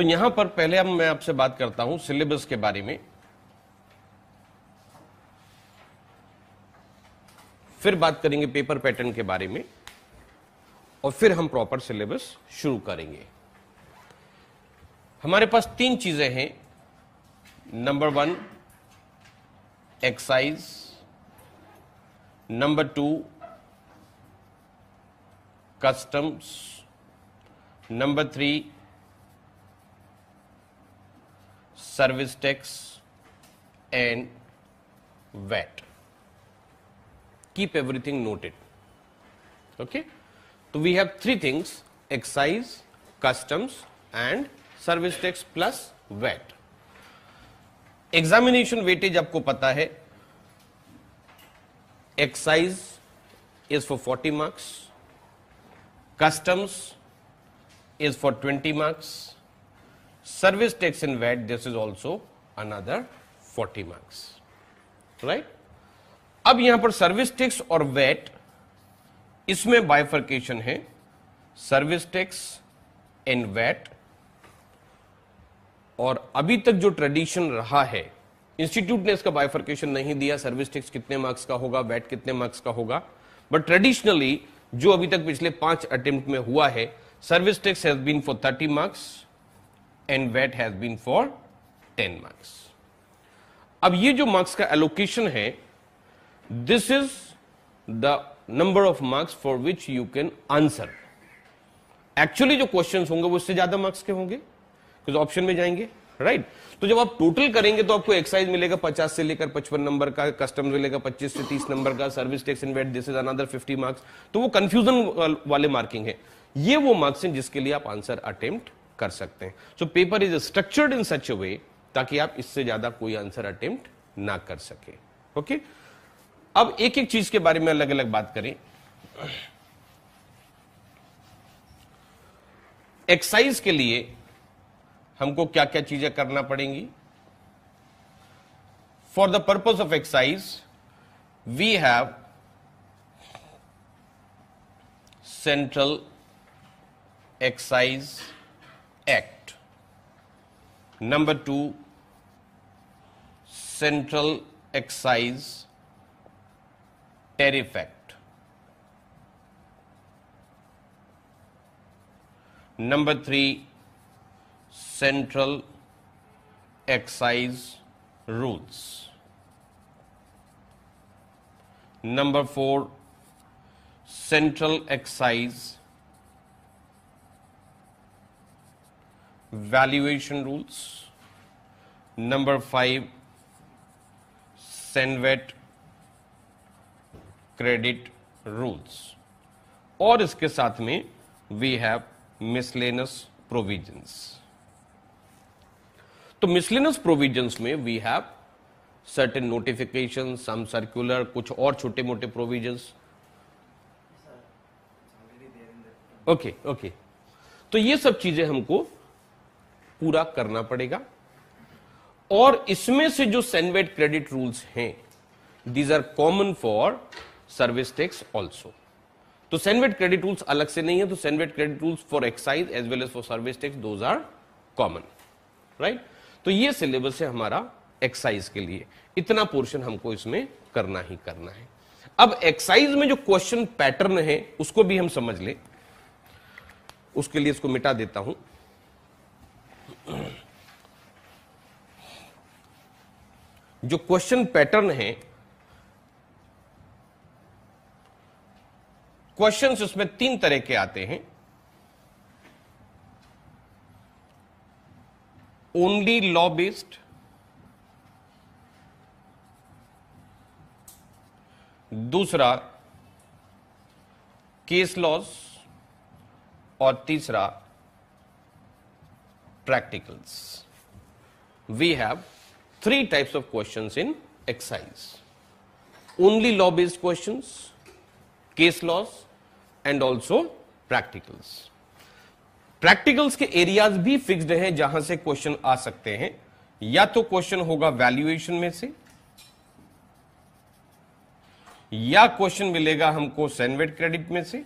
तो यहां पर पहले अब मैं आपसे बात करता हूं सिलेबस के बारे में फिर बात करेंगे पेपर पैटर्न के बारे में और फिर हम प्रॉपर सिलेबस शुरू करेंगे हमारे पास तीन चीजें हैं number one excise number two customs number three service tax and VAT. Keep everything noted. Okay. So we have three things excise, customs and service tax plus VAT. Examination weightage aapko pata hai. Excise is for 40 marks, customs is for 20 marks, service tax in VAT, this is also another 40 marks. Right right? अब यहां पर service tax और VAT, इसमें bifurcation है सर्विस tax and VAT. और अभी तक जो ट्रेडिशन रहा है इंस्टीट्यूट ने इसका बाइफर्केशन नहीं दिया सर्विस टैक्स कितने मार्क्स का होगा वैट कितने मार्क्स का होगा बट ट्रेडिशनली जो अभी तक पिछले पांच अटेम्प्ट में हुआ है service tax has been for thirty marks and VAT has been for 10 marks अब ये जो मार्क्स का एलोकेशन है this is the number of marks for which you can answer actually जो क्वेश्चंस होंगे वो इससे ज्यादा मार्क्स के होंगे क्योंकि ऑप्शन में जाएंगे राइट right? तो जब आप टोटल करेंगे तो आपको एक्साइज मिलेगा 50 से लेकर 55 नंबर का कस्टम मिलेगा 25 से 30 नंबर का service tax and VAT this is another 50 marks तो वो कंफ्यूजन वाले मार्किंग है ये वो मार्क्स हैं जिसके लिए आप आंसर अटेम्प्ट कर सकते हैं so paper is structured in such a way ताकि आप इससे ज्यादा कोई आंसर अटेम्प्ट ना कर सके ओके okay? अब एक एक चीज के बारे में अलग अलग बात करें एक्सरसाइज के लिए हमको क्या क्या चीजें करना पड़ेंगी for the purpose of excise we have central excise act number 2 central excise tariff act number 3 central excise rules number 4 central excise valuation rules. Number five, CENVAT credit rules और इसके साथ में वी हैव मिसलेनस प्रोविजंस तो miscellaneous provisions में we have certain notification some circular कुछ और छोटे मोटे प्रोविजंस ओके ओके तो ये सब चीजें हमको पूरा करना पड़ेगा और इसमें से जो सेनवेट क्रेडिट रूल्स हैं these are common for service tax also तो सेनवेट क्रेडिट रूल्स अलग से नहीं है तो CENVAT credit rules for excise as well as for service tax those are common right तो ये सिलेबस है हमारा एक्साइज के लिए इतना पोर्शन हमको इसमें करना ही करना है अब एक्साइज में जो क्वेश्चन पैटर्न है उसको भी हम समझ लें उसके लिए इसको मिटा देता हूं जो क्वेश्चन पैटर्न है क्वेश्चन उसमें तीन तरह के आते हैं ओनली लॉ बेस्ड दूसरा केस लॉस और तीसरा practicals we have three types of questions in excise only law based questions, case laws, and also practicals. Practicals के एरियाज भी फिक्स्ड हैं जहां से क्वेश्चन आ सकते हैं या तो क्वेश्चन होगा वैल्यूएशन में से या क्वेश्चन मिलेगा हमको सैनवेट क्रेडिट में से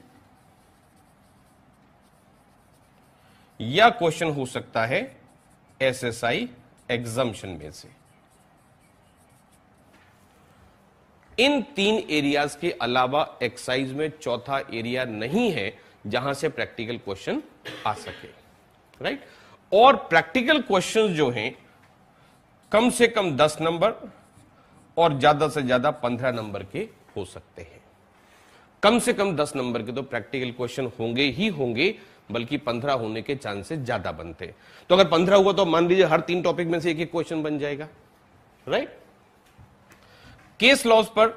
या क्वेश्चन हो सकता है एसएसआई एग्जाम्शन में से इन तीन एरियाज के अलावा एक्साइज में चौथा एरिया नहीं है जहां से प्रैक्टिकल क्वेश्चन आ सके राइट right? और प्रैक्टिकल क्वेश्चन जो हैं कम से कम दस नंबर और ज्यादा से ज्यादा पंद्रह नंबर के हो सकते हैं कम से कम दस नंबर के तो प्रैक्टिकल क्वेश्चन होंगे ही होंगे बल्कि पंद्रह होने के चांसेस ज्यादा बनते हैं तो अगर पंद्रह हुआ तो मान लीजिए हर तीन टॉपिक में से एक एक क्वेश्चन बन जाएगा राइट right? केस लॉज पर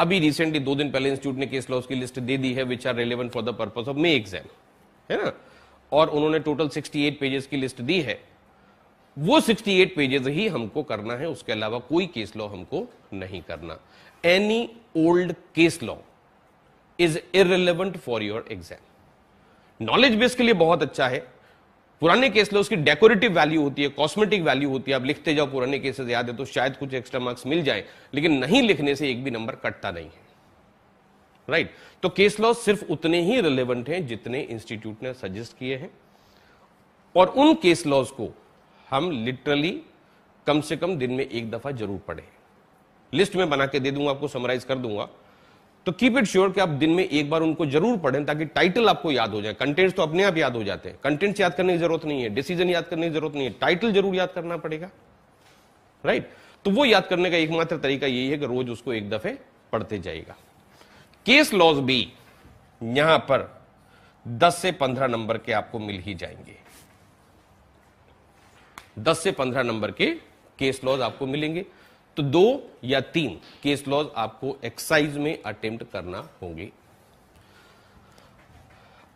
अभी रिसेंटली दो दिन पहले इंस्टीट्यूट ने केस लॉज की लिस्ट दे दी है which are relevant for the purpose of May exam है ना और उन्होंने टोटल 68 पेजेस की लिस्ट दी है वो 68 पेजेस ही हमको करना है उसके अलावा कोई केस लॉ हमको नहीं करना any old case law is irrelevant for your exam knowledge base के लिए बहुत अच्छा है पुराने केस में उसकी डेकोरेटिव वैल्यू होती है कॉस्मेटिक वैल्यू होती है आप लिखते जाओ पुराने केसेस याद है तो शायद कुछ एक्स्ट्रा मार्क्स मिल जाए लेकिन नहीं लिखने से एक भी नंबर कटता नहीं है राइट right? तो केस लॉ सिर्फ उतने ही रिलेवेंट हैं जितने इंस्टीट्यूट ने सजेस्ट किए हैं और उन केस लॉज को हम लिटरली कम से कम दिन में एक दफा जरूर पढ़े लिस्ट में बना के दे दूंगा आपको समराइज कर दूंगा तो कीप इट श्योर कि आप दिन में एक बार उनको जरूर पढ़ें ताकि टाइटल आपको याद हो जाए कंटेंट्स तो अपने आप याद हो जाते हैं कंटेंट्स याद करने की जरूरत नहीं है डिसीजन याद करने की जरूरत नहीं है टाइटल जरूर याद करना पड़ेगा राइट right? तो वो याद करने का एकमात्र तरीका यही है कि रोज उसको एक दफे पढ़ते जाएगा केस लॉज भी यहां पर 10 से 15 नंबर के आपको मिल ही जाएंगे 10 से 15 नंबर के केस लॉज आपको मिलेंगे तो दो या तीन केस लॉज आपको एक्साइज में अटेम्प्ट करना होंगे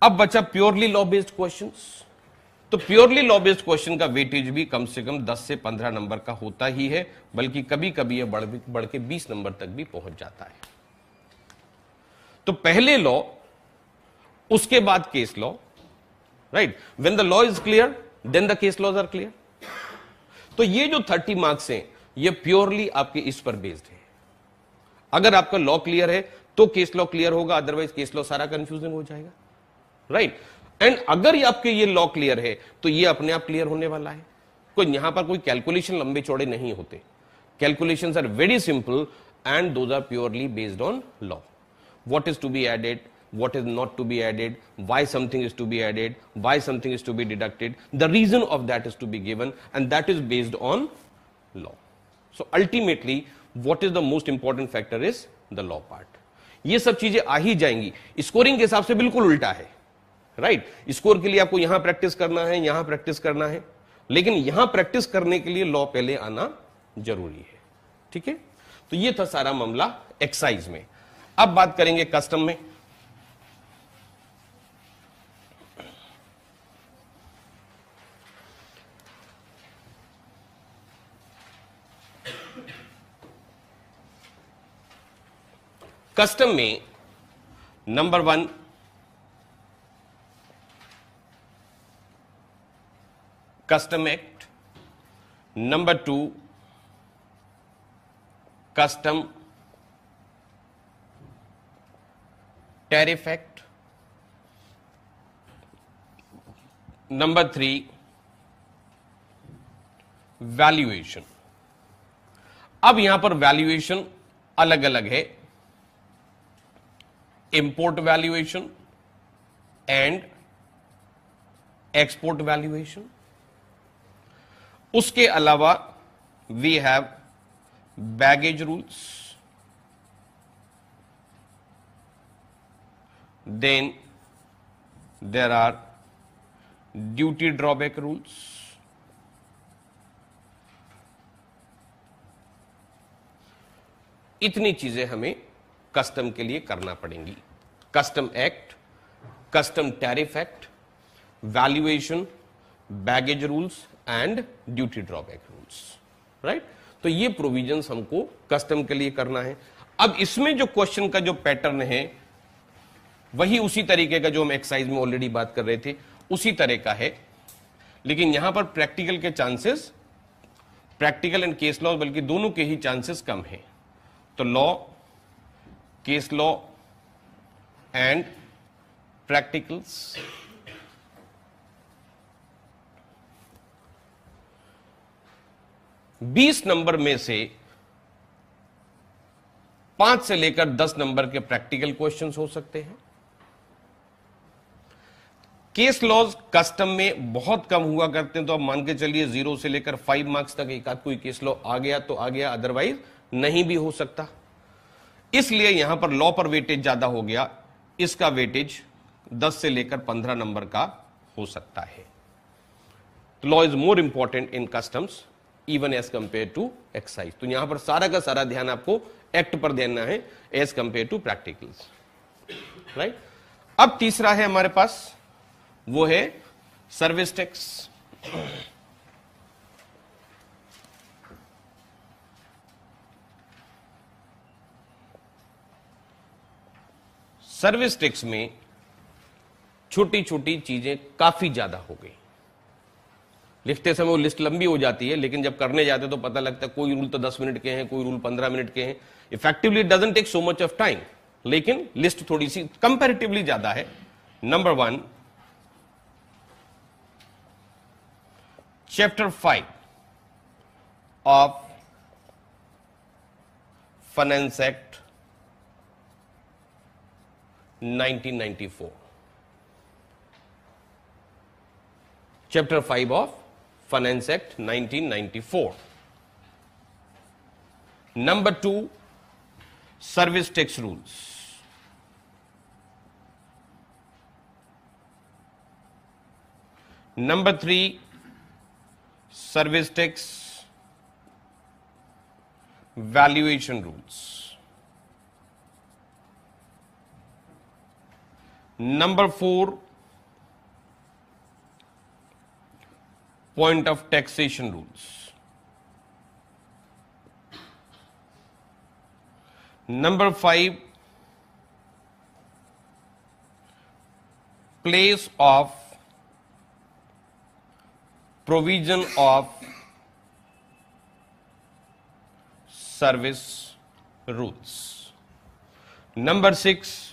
अब बचा प्योरली लॉ बेस्ड क्वेश्चन तो प्योरली लॉ बेस्ड क्वेश्चन का वेटेज भी कम से कम 10 से 15 नंबर का होता ही है बल्कि कभी कभी यह बढ़, बढ़ के 20 नंबर तक भी पहुंच जाता है तो पहले लॉ उसके बाद case law right when the law is clear then the case laws are clear तो ये जो 30 मार्क्स हैं ये प्योरली आपके इस पर बेस्ड है अगर आपका लॉ क्लियर है तो केस लॉ क्लियर होगा अदरवाइज केस लॉ सारा कंफ्यूजन हो जाएगा राइट एंड अगर ये आपके ये लॉ क्लियर है तो ये अपने आप क्लियर होने वाला है कोई यहां पर कोई कैलकुलेशन लंबे चौड़े नहीं होते calculation are very simple and those are purely based on law what is to be added what is not to be added, why something is to be added, why something is to be deducted. The reason of that is to be given and that is based on law. So ultimately what is the most important factor is the law part ये सब चीजें आ ही जाएंगी scoring के हिसाब से बिल्कुल उल्टा है राइट right? स्कोर के लिए आपको यहां प्रैक्टिस करना है यहां प्रैक्टिस करना है लेकिन यहां प्रैक्टिस करने के लिए लॉ पहले आना जरूरी है ठीक है तो ये था सारा मामला एक्साइज में अब बात करेंगे कस्टम में कस्टम में number one custom act number two custom tariff act number three valuation अब यहां पर वैल्यूएशन अलग अलग है import valuation and export valuation उसके अलावा we have baggage rules then there are duty drawback rules इतनी चीजें हमें कस्टम के लिए करना पड़ेंगी custom act custom tariff act valuation baggage rules and duty drawback rules right तो ये प्रोविजन हमको कस्टम के लिए करना है अब इसमें जो क्वेश्चन का जो पैटर्न है वही उसी तरीके का जो हम एक्साइज में ऑलरेडी बात कर रहे थे उसी तरह का है लेकिन यहां पर प्रैक्टिकल के chances practical and case law बल्कि दोनों के ही चांसेस कम है तो law case law and practicals. बीस नंबर में से पांच से लेकर दस नंबर के प्रैक्टिकल क्वेश्चन हो सकते हैं केस लॉज कस्टम में बहुत कम हुआ करते हैं तो आप मान के चलिए जीरो से लेकर फाइव मार्क्स तक एक आध कोई केस लॉ आ गया तो आ गया अदरवाइज नहीं भी हो सकता इसलिए यहां पर लॉ पर वेटेज ज्यादा हो गया इसका वेटेज 10 से लेकर 15 नंबर का हो सकता है तो law is more important in customs even as compare to excise तो यहां पर सारा का सारा ध्यान आपको एक्ट पर देना है as compare to practicals right अब तीसरा है हमारे पास वो है सर्विस टैक्स सर्विस टैक्स में छोटी छोटी चीजें काफी ज्यादा हो गई लिखते समय वो लिस्ट लंबी हो जाती है लेकिन जब करने जाते तो पता लगता है कोई रूल तो दस मिनट के हैं कोई रूल पंद्रह मिनट के हैं effectively doesn't take so much of time लेकिन लिस्ट थोड़ी सी कंपेरेटिवली ज्यादा है number one chapter five of finance act 1994. Chapter 5 of Finance Act 1994. Number 2 Service Tax Rules. Number 3 Service Tax Valuation Rules. Number 4 point of taxation rules. Number 5 place of provision of service rules. Number 6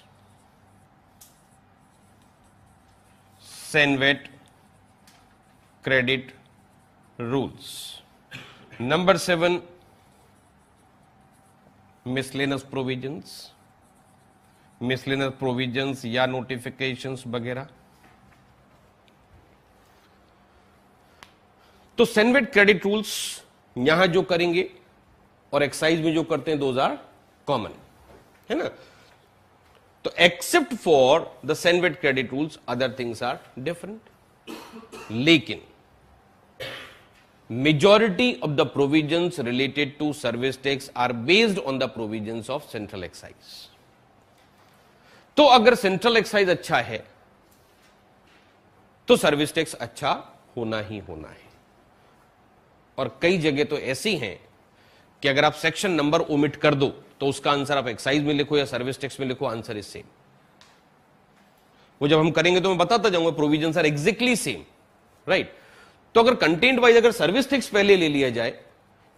CENVAT credit rules number seven miscellaneous provisions miscellaneous provisions या notifications वगैरह तो CENVAT credit rules यहां जो करेंगे और excise में जो करते हैं दो आर कॉमन है ना तो except for the CENVAT credit rules other things are different लेकिन majority of the provision related to service tax are based on the provision of central excise तो अगर सेंट्रल एक्साइज अच्छा है तो सर्विस टैक्स अच्छा होना ही होना है और कई जगह तो ऐसी हैं कि अगर आप सेक्शन नंबर ओमिट कर दो तो उसका आंसर आप एक्साइज में लिखो या सर्विस टैक्स में लिखो आंसर इज सेम वो जब हम करेंगे तो मैं बताता जाऊंगा provision are exactly same right तो अगर कंटेंट वाइज अगर सर्विस टैक्स पहले ले लिया जाए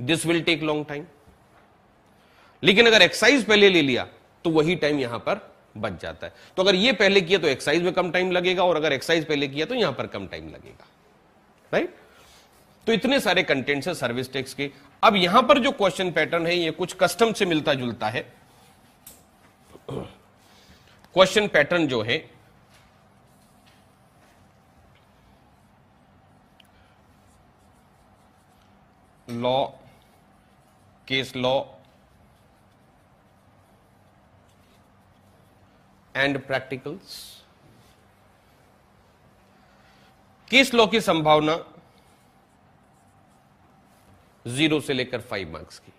this will take long time लेकिन अगर एक्साइज पहले ले लिया तो वही टाइम यहां पर बच जाता है तो अगर ये पहले किया तो एक्साइज में कम टाइम लगेगा और अगर एक्साइज पहले किया तो यहां पर कम टाइम लगेगा राइट तो इतने सारे कंटेंट्स हैं सर्विस टैक्स के अब यहां पर जो क्वेश्चन पैटर्न है ये कुछ कस्टम से मिलता जुलता है क्वेश्चन पैटर्न जो है law case law and practicals case law की संभावना जीरो से लेकर फाइव मार्क्स की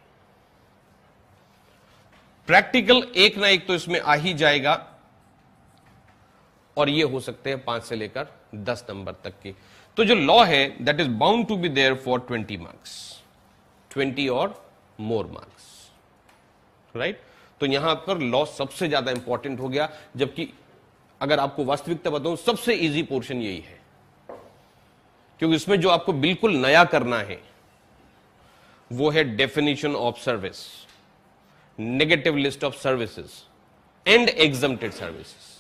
प्रैक्टिकल एक ना एक तो इसमें आ ही जाएगा और ये हो सकते हैं पांच से लेकर दस नंबर तक की तो जो लॉ है that is bound to be there for twenty marks twenty और मोर मार्क्स राइट तो यहां पर लॉ सबसे ज्यादा इंपॉर्टेंट हो गया जबकि अगर आपको वास्तविकता बताऊं सबसे इजी पोर्शन यही है क्योंकि इसमें जो आपको बिल्कुल नया करना है वो है definition of service negative list of services and exempted services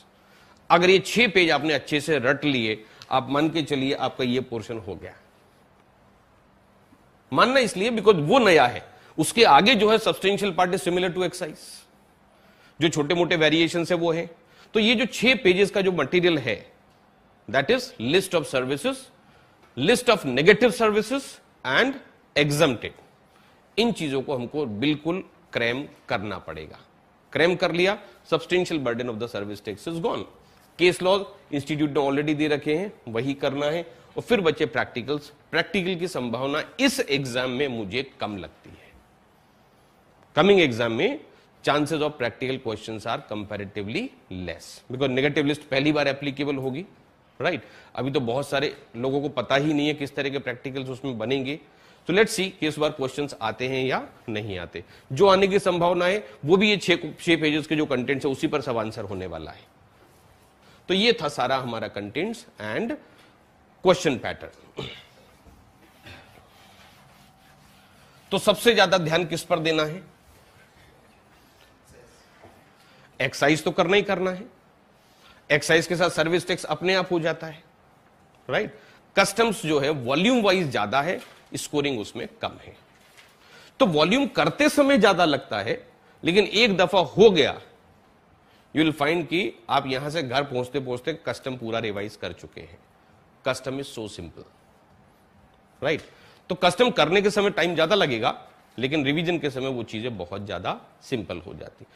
अगर ये छह पेज आपने अच्छे से रट लिए आप मान के चलिए आपका ये पोर्शन हो गया मानना इसलिए बिकॉज वो नया है उसके आगे जो है substantial part is similar to excise जो छोटे मोटे वेरिएशन है वो है तो ये जो छह पेजेस का जो मटेरियल है that is list of services list of negative services and exempted इन चीजों को हमको बिल्कुल क्रैम करना पड़ेगा क्रैम कर लिया substantial burden of the service tax is gone case laws institute ने ऑलरेडी दे रखे हैं वही करना है और फिर बच्चे प्रैक्टिकल्स प्रैक्टिकल की संभावना इस एग्जाम में मुझे कम लगती है कमिंग एग्जाम में chances of practical question are comparatively less because negative list पहली बार एप्लीकेबल होगी राइट right? अभी तो बहुत सारे लोगों को पता ही नहीं है किस तरह के प्रैक्टिकल्स उसमें बनेंगे तो लेट्स सी कि इस बार क्वेश्चन आते हैं या नहीं आते जो आने की संभावना है वो भी ये छह पेजेस के जो कंटेंट्स है उसी पर सब आंसर होने वाला है तो ये था सारा हमारा कंटेंट्स एंड क्वेश्चन पैटर्न तो सबसे ज्यादा ध्यान किस पर देना है एक्सरसाइज तो करना ही करना है एक्सरसाइज के साथ सर्विस टैक्स अपने आप हो जाता है राइट right? कस्टम्स जो है वॉल्यूम वाइज ज्यादा है स्कोरिंग उसमें कम है तो वॉल्यूम करते समय ज्यादा लगता है लेकिन एक दफा हो गया यू विल फाइंड कि आप यहां से घर पहुंचते पहुंचते कस्टम पूरा रिवाइज कर चुके हैं custom is so simple right तो कस्टम करने के समय टाइम ज्यादा लगेगा लेकिन रिवीजन के समय वो चीजें बहुत ज्यादा सिंपल हो जाती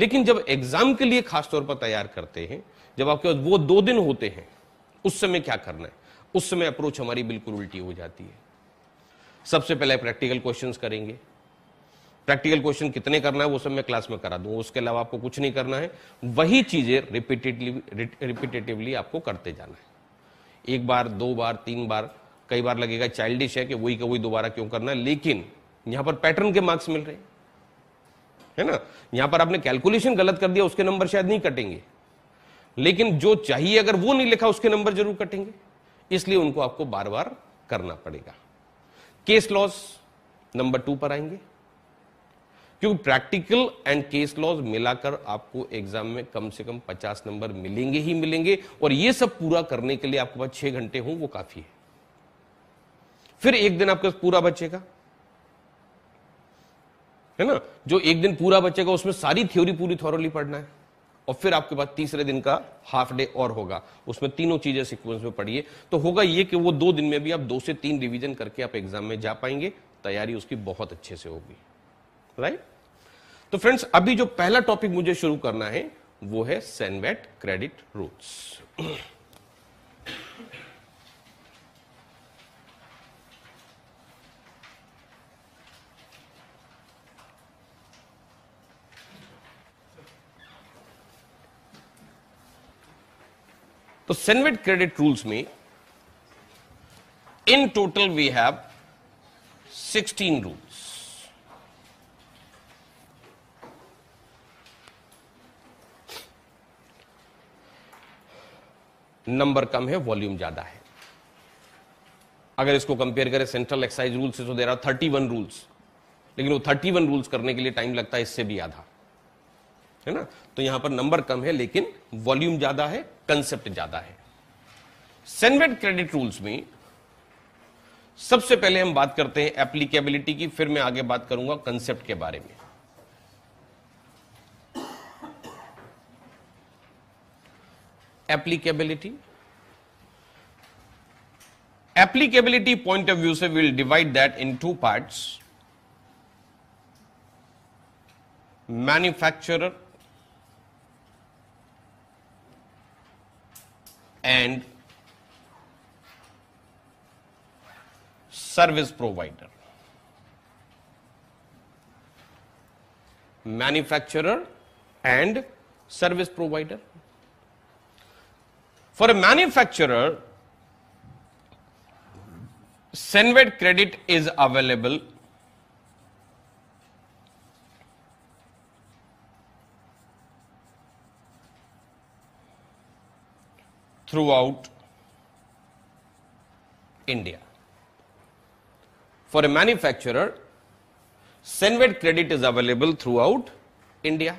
लेकिन जब एग्जाम के लिए खासतौर पर तैयार करते हैं जब आपके वो दो दिन होते हैं उस समय क्या करना है उस समय अप्रोच हमारी बिल्कुल उल्टी हो जाती है सबसे पहले प्रैक्टिकल क्वेश्चंस करेंगे प्रैक्टिकल क्वेश्चन कितने करना है वो सब मैं क्लास में करा दूंगा उसके अलावा आपको कुछ नहीं करना है वही चीजें रिपीटेडली रिपीटेटिवली आपको करते जाना है एक बार दो बार तीन बार कई बार लगेगा चाइल्डिश है कि वही का वही दोबारा क्यों करना है लेकिन यहां पर पैटर्न के मार्क्स मिल रहे हैं है ना यहां पर आपने कैलकुलेशन गलत कर दिया उसके नंबर शायद नहीं कटेंगे लेकिन जो चाहिए अगर वो नहीं लिखा उसके नंबर जरूर कटेंगे इसलिए उनको आपको बार बार करना पड़ेगा केस लॉज नंबर टू पर आएंगे क्योंकि प्रैक्टिकल एंड केस लॉज मिलाकर आपको एग्जाम में कम से कम 50 नंबर मिलेंगे ही मिलेंगे और ये सब पूरा करने के लिए आपके पास छह घंटे हों वो काफी है फिर एक दिन आपके पूरा बचेगा है ना जो एक दिन पूरा बचेगा उसमें सारी थ्योरी पूरी थॉरली पढ़ना है और फिर आपके पास तीसरे दिन का हाफ डे और होगा उसमें तीनों चीजें सिक्वेंस में पढ़िए तो होगा ये कि वो दो दिन में भी आप दो से तीन रिवीजन करके आप एग्जाम में जा पाएंगे तैयारी उसकी बहुत अच्छे से होगी राइट तो फ्रेंड्स अभी जो पहला टॉपिक मुझे शुरू करना है वो है सैनवेट क्रेडिट रूट्स तो सेनविट क्रेडिट रूल्स में in total we have 16 rules number कम है वॉल्यूम ज्यादा है अगर इसको कंपेयर करें सेंट्रल एक्साइज रूल्स से तो दे रहा 31 रूल्स लेकिन वो 31 रूल्स करने के लिए टाइम लगता है इससे भी आधा है ना तो यहां पर नंबर कम है लेकिन वॉल्यूम ज्यादा है कंसेप्ट ज्यादा है सेनवेट क्रेडिट रूल्स में सबसे पहले हम बात करते हैं एप्लीकेबिलिटी की फिर मैं आगे बात करूंगा कंसेप्ट के बारे में applicability applicability point of view से will divide that into parts manufacturer and service provider. Manufacturer and service provider. For a manufacturer, Senved credit is available throughout India. For a manufacturer, Senvet credit is available throughout India.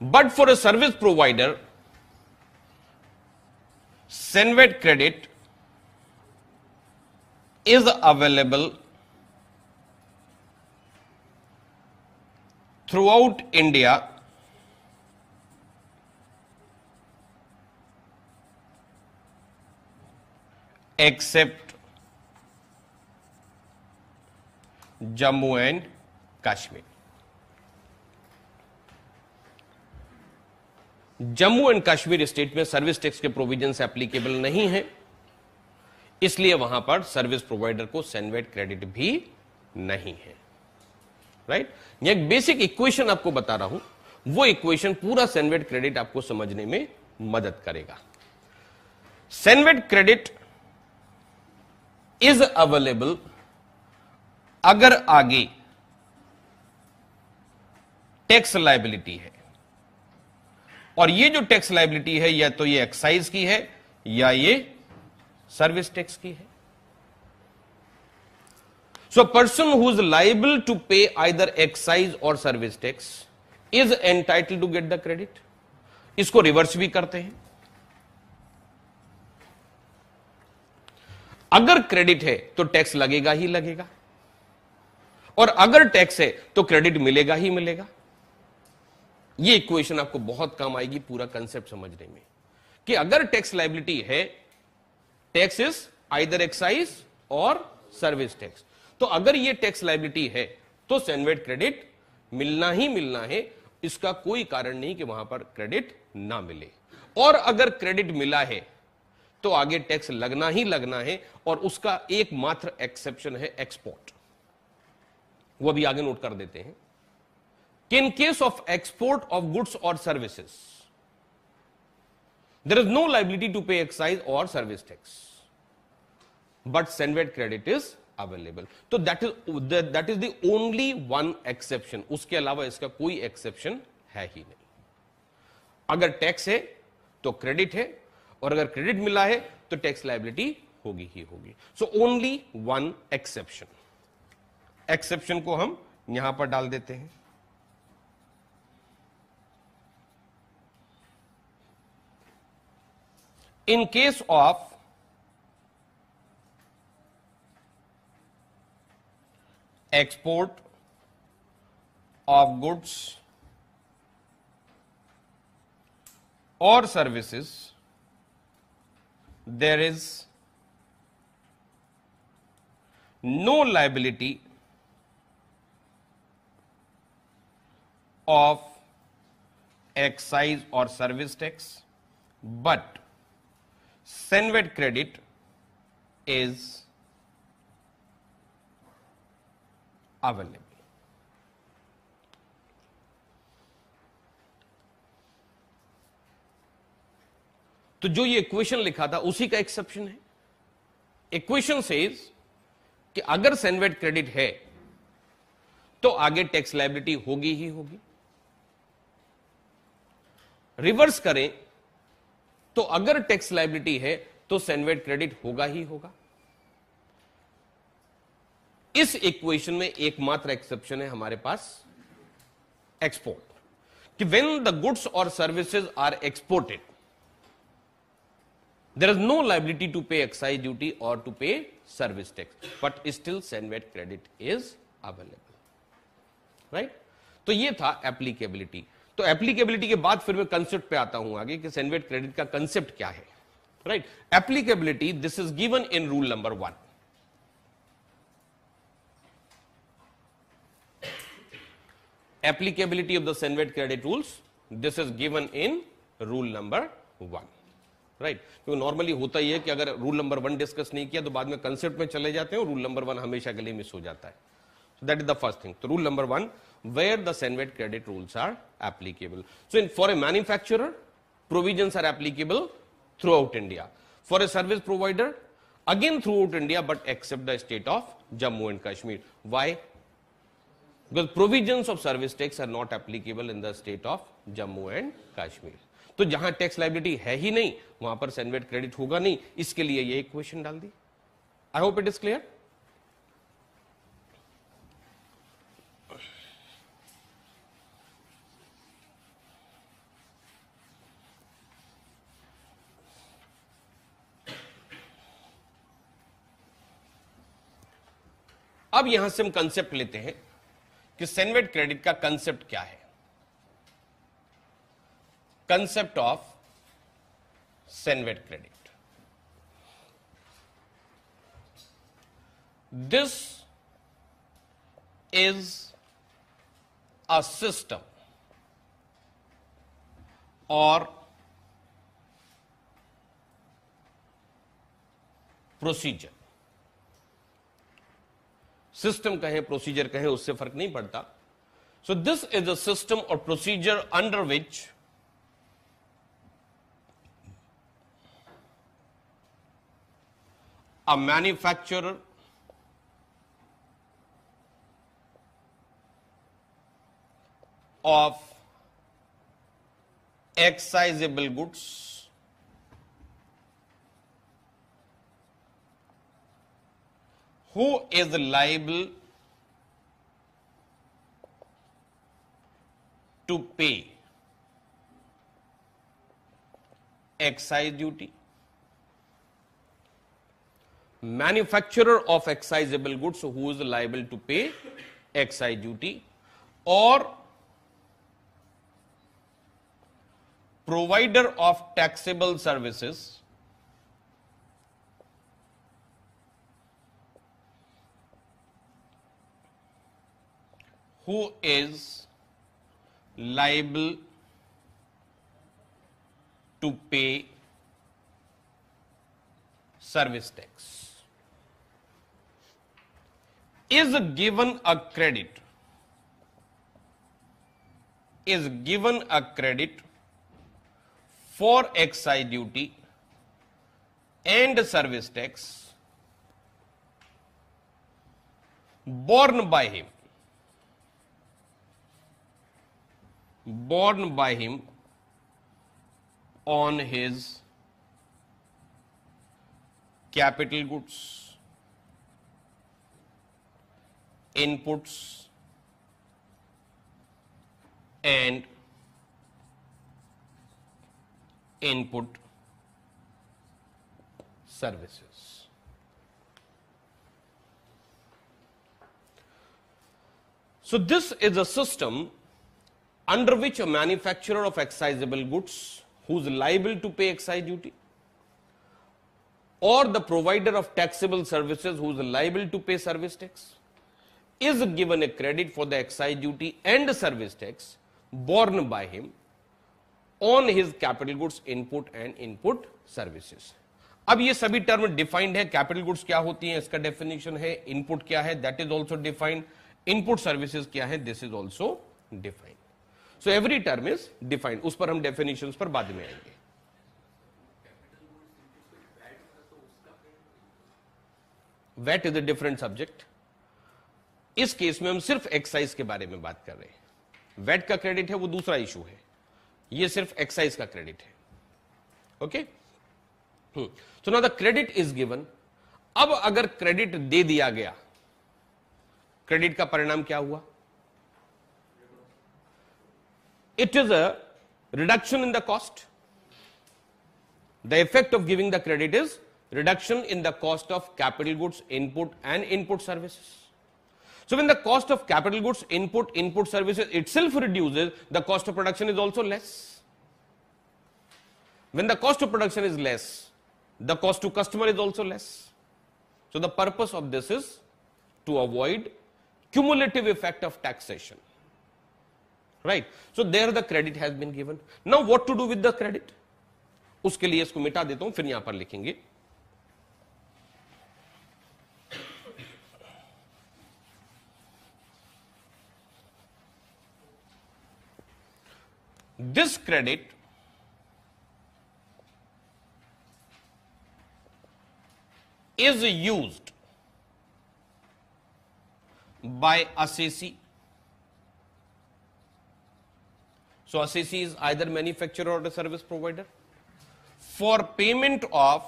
But for a service provider, Senvet credit is available throughout India except Jammu and Kashmir. Jammu and Kashmir state में service tax के provision applicable नहीं है इसलिए वहां पर service provider को CENVAT credit भी नहीं है राइट right? एक बेसिक इक्वेशन आपको बता रहा हूं वो इक्वेशन पूरा सेनवेट क्रेडिट आपको समझने में मदद करेगा सेनवेट क्रेडिट इज अवेलेबल अगर आगे टैक्स लाइबिलिटी है और ये जो टैक्स लाइबिलिटी है या तो ये एक्साइज की है या ये सर्विस टैक्स की है so person who is liable to pay either excise और service tax is entitled to get the credit इसको रिवर्स भी करते हैं अगर क्रेडिट है तो टैक्स लगेगा ही लगेगा और अगर टैक्स है तो क्रेडिट मिलेगा ही मिलेगा ये इक्वेशन आपको बहुत काम आएगी पूरा कंसेप्ट समझने में कि अगर टैक्स लाइबिलिटी है टैक्स इज आइदर एक्साइज और सर्विस टैक्स तो अगर ये टैक्स लाइबिलिटी है तो सैनवेड क्रेडिट मिलना ही मिलना है इसका कोई कारण नहीं कि वहां पर क्रेडिट ना मिले और अगर क्रेडिट मिला है तो आगे टैक्स लगना ही लगना है और उसका एकमात्र एक्सेप्शन है एक्सपोर्ट वो भी आगे नोट कर देते हैं कि in case of export of goods और services there is no liability to pay excise और service tax but CENVAT credit is available तो that is that is the only one exception उसके अलावा इसका कोई एक्सेप्शन है ही नहीं अगर टैक्स है तो क्रेडिट है और अगर क्रेडिट मिला है तो टैक्स लाइबिलिटी होगी ही होगी so only one exception exception को हम यहां पर डाल देते हैं in case of export of goods और services there is no liability of excise or service tax, but Senved credit is available. तो जो ये इक्वेशन लिखा था उसी का एक्सेप्शन है इक्वेशन सेज कि अगर सेनवेट क्रेडिट है तो आगे टैक्स लाइबिलिटी होगी ही होगी रिवर्स करें तो अगर टैक्स लाइबिलिटी है तो सेनवेट क्रेडिट होगा ही होगा इस इक्वेशन में एकमात्र एक्सेप्शन है हमारे पास एक्सपोर्ट कि व्हेन द गुड्स और services are exported There is no liability to pay excise duty or to pay service tax, but still Senvet credit is available. Right? तो ये था एप्लीकेबिलिटी तो एप्लीकेबिलिटी के बाद फिर मैं कंसेप्ट पे आता हूं आगे कि सेनवेट क्रेडिट का कंसेप्ट क्या है right applicability this is given in rule number one applicability of the CENVAT credit rules this is given in rule number one right क्योंकि नॉर्मली होता ही है कि अगर रूल नंबर वन डिस्कस नहीं किया तो बाद में कंसेप्ट में चले जाते हैं और रूल नंबर वन हमेशा के लिए मिस हो जाता है that is the first thing तो rule number one where the CENVAT credit rules are applicable so in for a manufacture provision are applicable throughout India for a service provider again throughout India but except the state of Jammu and Kashmir why because provision of service tax are not applicable in the state of Jammu and Kashmir तो जहां tax liability है ही नहीं वहां पर CENVAT credit होगा नहीं इसके लिए ये एक क्वेश्चन डाल दी I hope it is clear अब यहां से हम कंसेप्ट लेते हैं कि सेनवेट क्रेडिट का कंसेप्ट क्या है concept of Senvet credit. This is a system or procedure system कहें प्रोसीजर कहें उससे फर्क नहीं पड़ता so this is a system और procedure under which a manufacturer of excisable goods who is liable to pay excise duty manufacturer of excisable goods who is liable to pay excise duty or provider of taxable services who is liable to pay service tax is given a credit is given a credit for excise duty and service tax borne by him borne by him on his capital goods inputs and input services. So, this is a system under which a manufacturer of excisable goods who is liable to pay excise duty or the provider of taxable services who is liable to pay service tax is given a credit for the excise duty and service tax borne by him on his capital goods input and input services. अब ये सभी term defined है capital goods क्या होती है इसका definition है input क्या है that is also defined input services क्या है this is also defined so every term is defined उस पर हम डेफिनेशन पर बाद में आएंगे what is a different subject इस केस में हम सिर्फ एक्साइज के बारे में बात कर रहे हैं वेट का क्रेडिट है वो दूसरा इशू है ये सिर्फ एक्साइज का क्रेडिट है okay so now the credit is given अब अगर क्रेडिट दे दिया गया क्रेडिट का परिणाम क्या हुआ it is a reduction in the cost the effect of giving the credit is reduction in the cost of capital goods input and input services So when the cost of capital goods, input, input services itself reduces, the cost of production is also less. When the cost of production is less, the cost to customer is also less. So the purpose of this is to avoid cumulative effect of taxation. Right. So there the credit has been given. Now what to do with the credit? Uske liye isko मिटा देता हूं फिर यहां पर This credit is used by a C C. So, a C C is either manufacturer or the service provider for payment of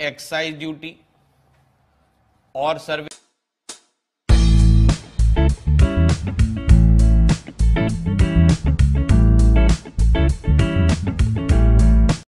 excise duty or service